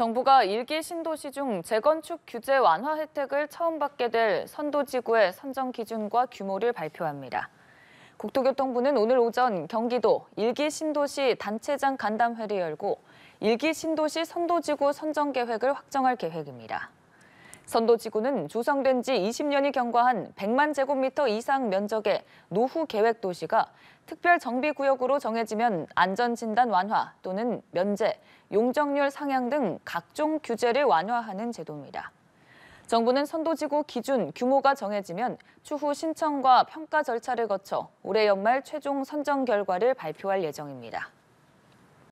정부가 일기 신도시 중 재건축 규제 완화 혜택을 처음 받게 될 선도지구의 선정 기준과 규모를 발표합니다. 국토교통부는 오늘 오전 경기도 일기 신도시 단체장 간담회를 열고 일기 신도시 선도지구 선정 계획을 확정할 계획입니다. 선도지구는 조성된 지 20년이 경과한 100만 제곱미터 이상 면적의 노후 계획 도시가 특별 정비구역으로 정해지면 안전진단 완화 또는 면제, 용적률 상향 등 각종 규제를 완화하는 제도입니다. 정부는 선도지구 기준 규모가 정해지면 추후 신청과 평가 절차를 거쳐 올해 연말 최종 선정 결과를 발표할 예정입니다.